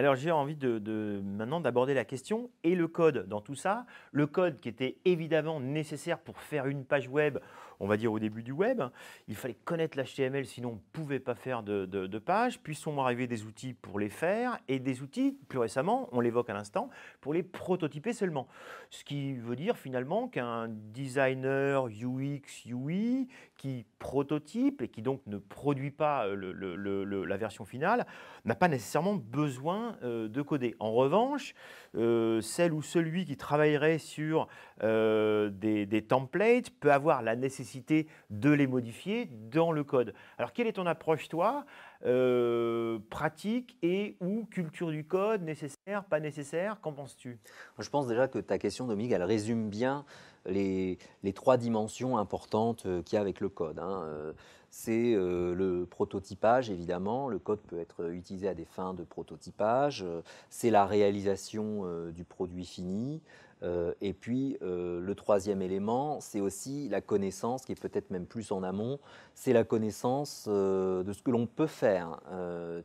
Alors j'ai envie de, maintenant d'aborder la question et le code dans tout ça. Le code qui était évidemment nécessaire pour faire une page web, on va dire au début du web. Il fallait connaître l'HTML, sinon on ne pouvait pas faire de, page. Puis sont arrivés des outils pour les faire et des outils, plus récemment, on l'évoque à l'instant, pour les prototyper seulement. Ce qui veut dire finalement qu'un designer UX, UI qui prototype et qui donc ne produit pas la version finale n'a pas nécessairement besoin euh, de coder. En revanche, euh, celle ou celui qui travaillerait sur euh, des templates peut avoir la nécessité de les modifier dans le code. Alors quelle est ton approche toi euh, pratique et ou culture du code, nécessaire, pas nécessaire Qu'en penses-tu Je pense déjà que ta question, Dominique, elle résume bien les, les trois dimensions importantes euh, qu'il y a avec le code. Hein. Euh, c'est le prototypage, évidemment. Le code peut être utilisé à des fins de prototypage. C'est la réalisation du produit fini. Euh, et puis, euh, le troisième élément, c'est aussi la connaissance, qui est peut-être même plus en amont, c'est la connaissance euh, de ce que l'on peut faire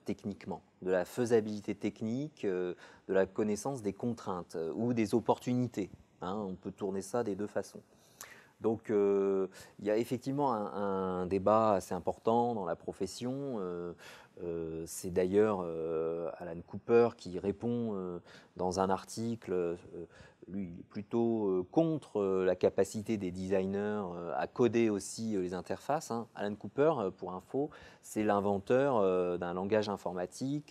techniquement, de la faisabilité technique, de la connaissance des contraintes ou des opportunités. Hein. on peut tourner ça des deux façons. Donc il y a effectivement un, débat assez important dans la profession. c'est d'ailleurs Alan Cooper qui répond dans un article lui, il est plutôt euh, contre euh, la capacité des designers euh, à coder aussi les interfaces. Hein. Alan Cooper, pour info, c'est l'inventeur d'un langage informatique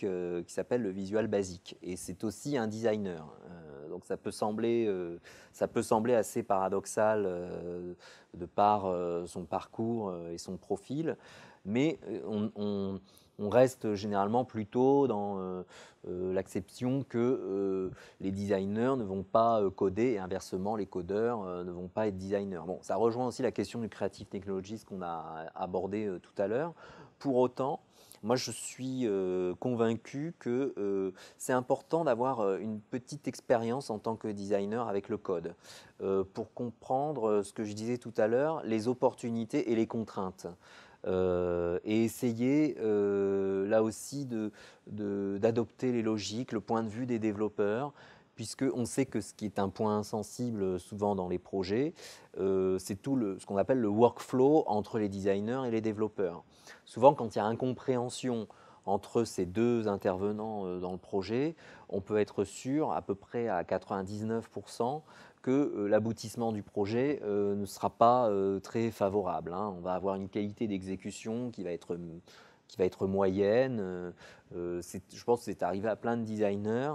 qui s'appelle le Visual Basic. Et c'est aussi un designer. Donc ça peut sembler, euh, ça peut sembler assez paradoxal euh, de par euh, son parcours et son profil, mais on, reste généralement plutôt dans l'acception que les designers ne vont pas coder et inversement les codeurs ne vont pas être designers. Bon, ça rejoint aussi la question du creative Technologies qu'on a abordé tout à l'heure. Pour autant, moi, je suis euh, convaincu que euh, c'est important d'avoir euh, une petite expérience en tant que designer avec le code pour comprendre ce que je disais tout à l'heure, les opportunités et les contraintes. et essayer là aussi d'adopter les logiques, le point de vue des développeurs, puisqu'on sait que ce qui est un point sensible euh, souvent dans les projets, euh, c'est tout ce qu'on appelle le workflow entre les designers et les développeurs. Souvent, quand il y a incompréhension entre ces deux intervenants euh, dans le projet, on peut être sûr à peu près à 99% que l'aboutissement du projet ne sera pas très favorable. Hein. On va avoir une qualité d'exécution qui va être moyenne. je pense que c'est arrivé à plein de designers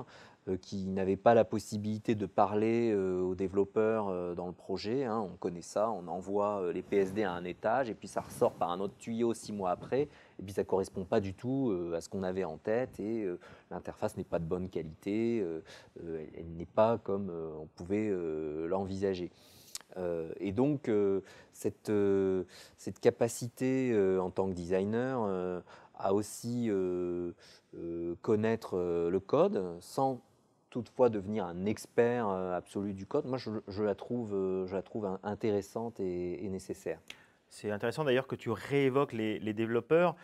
euh, qui n'avaient pas la possibilité de parler euh, aux développeurs euh, dans le projet. Hein. on connaît ça, on envoie les PSD à un étage et puis ça ressort par un autre tuyau six mois après et puis ça ne correspond pas du tout à ce qu'on avait en tête et l'interface n'est pas de bonne qualité, elle, n'est pas comme on pouvait l'envisager. et donc, cette, cette, capacité en tant que designer à aussi connaître le code sans toutefois devenir un expert euh, absolu du code. Moi, je, la, trouve, je la trouve euh, intéressante et, nécessaire. C'est intéressant d'ailleurs que tu réévoques les, les développeurs.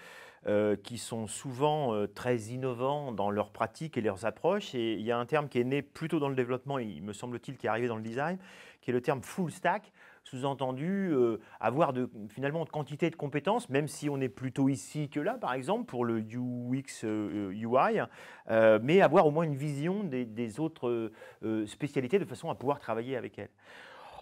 Euh, qui sont souvent euh, très innovants dans leurs pratiques et leurs approches. Et il y a un terme qui est né plutôt dans le développement, il me semble-t-il, qui est arrivé dans le design, qui est le terme full stack, sous-entendu euh, avoir finalement de quantité de compétences, même si on est plutôt ici que là, par exemple, pour le UX UI, mais avoir au moins une vision des autres spécialités de façon à pouvoir travailler avec elles.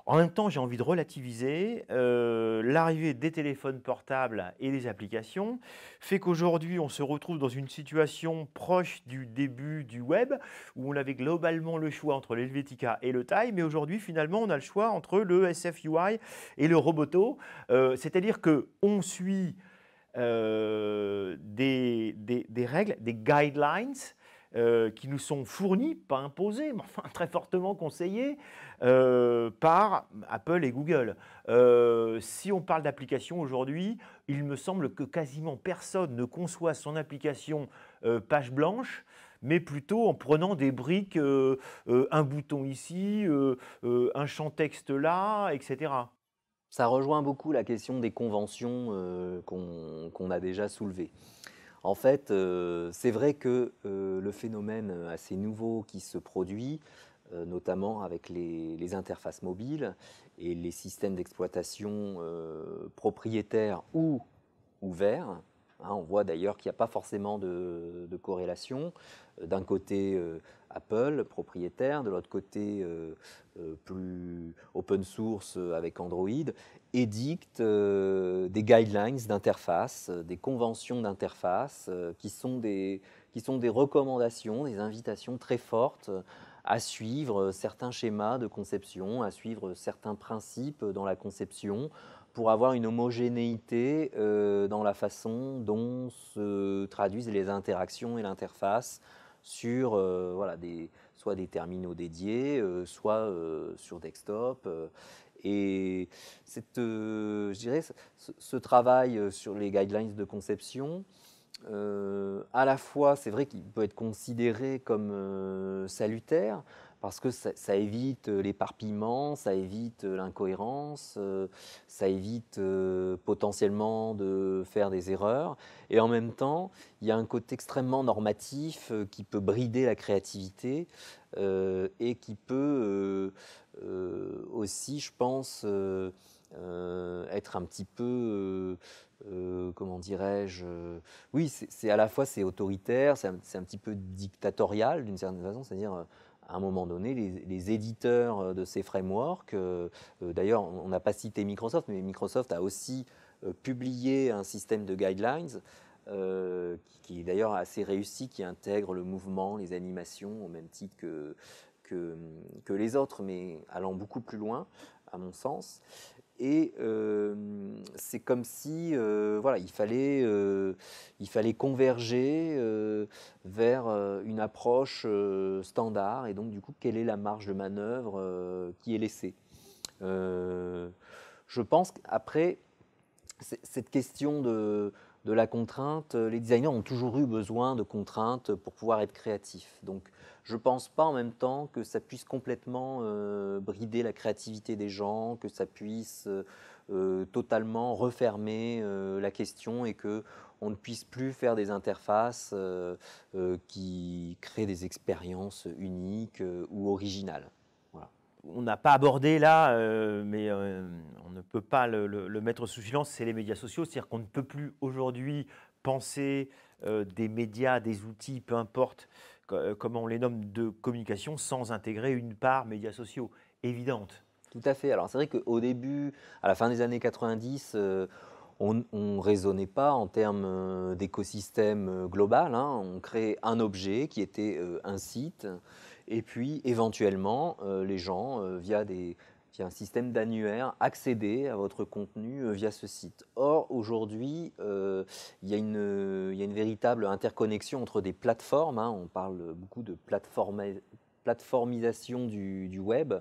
En même temps, j'ai envie de relativiser. Euh, l'arrivée des téléphones portables et des applications fait qu'aujourd'hui, on se retrouve dans une situation proche du début du web, où on avait globalement le choix entre l'Helvetica et le Thai. mais aujourd'hui, finalement, on a le choix entre le SFUI et le Roboto. Euh, c'est-à-dire qu'on suit euh, des, règles, des guidelines euh, qui nous sont fournis, pas imposés, mais enfin très fortement conseillés euh, par Apple et Google. Euh, si on parle d'application aujourd'hui, il me semble que quasiment personne ne conçoit son application page blanche mais plutôt en prenant des briques, un bouton ici, un champ texte là, etc. Ça rejoint beaucoup la question des conventions qu'on a déjà soulevées. En fait, euh, c'est vrai que euh, le phénomène assez nouveau qui se produit, euh, notamment avec les, interfaces mobiles et les systèmes d'exploitation propriétaires ou ouverts, Hein, on voit d'ailleurs qu'il n'y a pas forcément de, corrélation. Euh, d'un côté, euh, Apple, propriétaire, de l'autre côté, euh, plus open source avec Android, édicte des guidelines d'interface, des conventions d'interface, qui sont des recommandations, des invitations très fortes à suivre certains schémas de conception, à suivre certains principes dans la conception, pour avoir une homogénéité euh, dans la façon dont se traduisent les interactions et l'interface sur euh, voilà, des, soit des terminaux dédiés, euh, soit sur desktop. et cette, je dirais, ce, travail sur les guidelines de conception, à la fois, c'est vrai qu'il peut être considéré comme salutaire, parce que ça, évite euh, l'éparpillement, ça évite euh, l'incohérence, euh, ça évite potentiellement de faire des erreurs. Et en même temps, il y a un côté extrêmement normatif qui peut brider la créativité et qui peut aussi, je pense, être un petit peu... comment dirais-je Oui, c'est à la fois c'est autoritaire, c'est un, petit peu dictatorial d'une certaine façon, c'est-à-dire à un moment donné, les, éditeurs euh, de ces frameworks, euh, euh, d'ailleurs, on n'a pas cité Microsoft, mais Microsoft a aussi publié un système de guidelines qui, est d'ailleurs assez réussi, qui intègre le mouvement, les animations, au même titre que, que les autres, mais allant beaucoup plus loin, à mon sens. Et euh, c'est comme si euh, voilà, il, fallait, euh, il fallait converger vers une approche standard. Et donc, du coup, quelle est la marge de manœuvre qui est laissée Je pense qu'après, cette question de, de la contrainte. Euh, les designers ont toujours eu besoin de contraintes pour pouvoir être créatifs. Donc je ne pense pas en même temps que ça puisse complètement euh, brider la créativité des gens, que ça puisse euh, totalement refermer la question et que on ne puisse plus faire des interfaces qui créent des expériences uniques ou originales on n'a pas abordé là, mais ne peut pas le, mettre sous silence, c'est les médias sociaux. C'est-à-dire qu'on ne peut plus aujourd'hui penser euh, des médias, des outils, peu importe euh, comment on les nomme, de communication sans intégrer une part médias sociaux évidente. Tout à fait. Alors c'est vrai qu'au début, à la fin des années 90, euh, on ne raisonnait pas en termes d'écosystème global. Hein. On créait un objet qui était un site. Et puis, éventuellement, les gens, via des a un système d'annuaire, accéder à votre contenu euh, via ce site. Or, aujourd'hui, euh, il, y a une, véritable interconnexion entre des plateformes. Hein. on parle beaucoup de plateformisation du, web.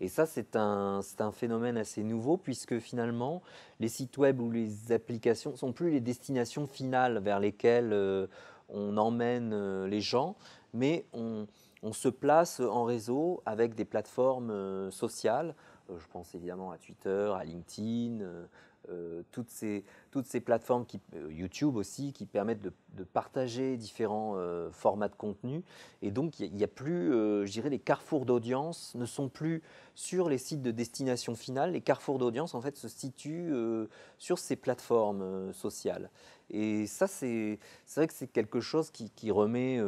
Et ça, c'est un, phénomène assez nouveau puisque finalement, les sites web ou les applications ne sont plus les destinations finales vers lesquelles euh, on emmène les gens, mais on se place en réseau avec des plateformes sociales euh, je pense évidemment à Twitter, à LinkedIn, euh, euh, toutes, ces, toutes ces plateformes, qui, euh, YouTube aussi, qui permettent de, partager différents euh, formats de contenu. Et donc, il n'y a, plus, je dirais, les carrefours d'audience ne sont plus sur les sites de destination finale. Les carrefours d'audience, en fait, se situent sur ces plateformes sociales. Et ça, c'est vrai que c'est quelque chose qui, qui remet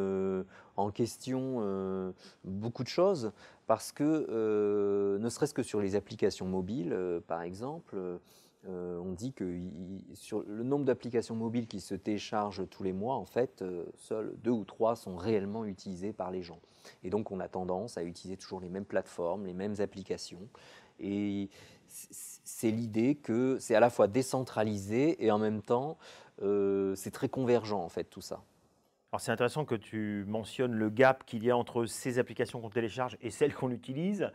en question beaucoup de choses parce que, ne serait-ce que sur les applications mobiles, par exemple, euh, on dit que sur le nombre d'applications mobiles qui se téléchargent tous les mois, en fait, euh, seuls deux ou trois sont réellement utilisées par les gens. Et donc, on a tendance à utiliser toujours les mêmes plateformes, les mêmes applications. Et c'est l'idée que c'est à la fois décentralisé et en même temps, euh, c'est très convergent, en fait, tout ça. Alors c'est intéressant que tu mentionnes le gap qu'il y a entre ces applications qu'on télécharge et celles qu'on utilise.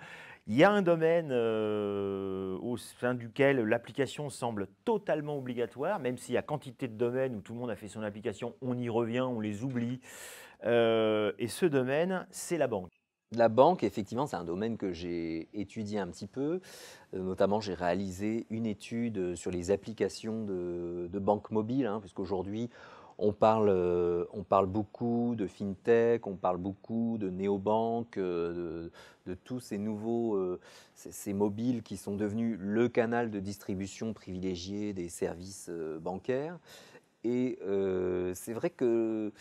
Il y a un domaine euh, au sein duquel l'application semble totalement obligatoire, même s'il y a quantité de domaines où tout le monde a fait son application, on y revient, on les oublie. Euh, et ce domaine, c'est la banque. La banque, effectivement, c'est un domaine que j'ai étudié un petit peu. Euh, notamment, j'ai réalisé une étude sur les applications de, de banque mobile, hein, puisqu'aujourd'hui, on parle, euh, on parle beaucoup de fintech, on parle beaucoup de néobanques, euh, de, tous ces nouveaux, euh, ces, mobiles qui sont devenus le canal de distribution privilégié des services bancaires. Et c'est vrai que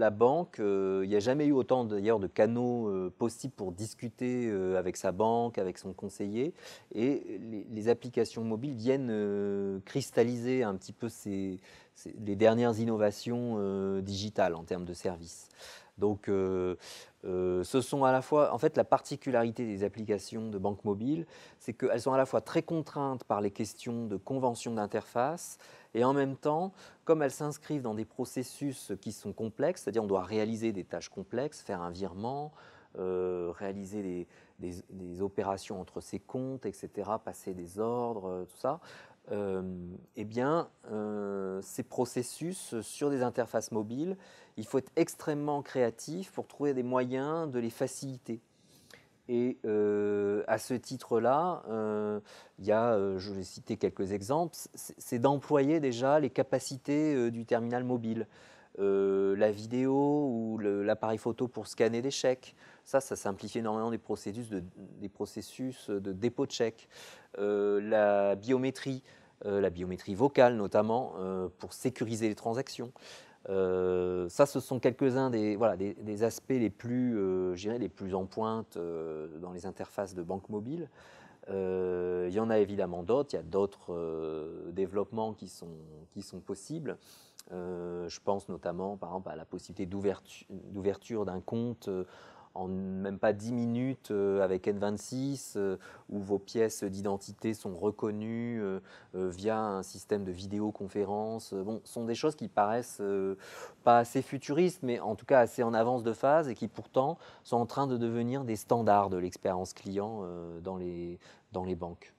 la banque, euh, il n'y a jamais eu autant d'ailleurs de canaux euh, possibles pour discuter euh, avec sa banque, avec son conseiller. Et les, applications mobiles viennent cristalliser un petit peu les dernières innovations digitales en termes de services. Donc, euh, euh, ce sont à la fois, en fait, la particularité des applications de banque mobile, c'est qu'elles sont à la fois très contraintes par les questions de convention d'interface, et en même temps, comme elles s'inscrivent dans des processus qui sont complexes, c'est-à-dire on doit réaliser des tâches complexes, faire un virement, euh, réaliser des, des, opérations entre ses comptes, etc., passer des ordres, tout ça, euh, eh bien, euh, ces processus sur des interfaces mobiles, il faut être extrêmement créatif pour trouver des moyens de les faciliter. Et euh, à ce titre-là, il y a, je vais citer quelques exemples, c'est d'employer déjà les capacités du terminal mobile. la vidéo ou l'appareil photo pour scanner des chèques. Ça, ça simplifie énormément des processus de, des processus de dépôt de chèques. la biométrie, euh, la biométrie vocale notamment, euh, pour sécuriser les transactions. Euh, ça, ce sont quelques-uns des, voilà, des, aspects les plus, les plus en pointe dans les interfaces de banque mobile. il y en a évidemment d'autres, il y a d'autres développements qui sont, qui sont possibles. je pense notamment par exemple à la possibilité d'ouverture d'un compte en même pas 10 minutes euh, avec N26, euh, où vos pièces d'identité sont reconnues euh, via un système de vidéoconférence. ce sont des choses qui paraissent pas assez futuristes, mais en tout cas assez en avance de phase et qui pourtant sont en train de devenir des standards de l'expérience client dans les, dans les banques.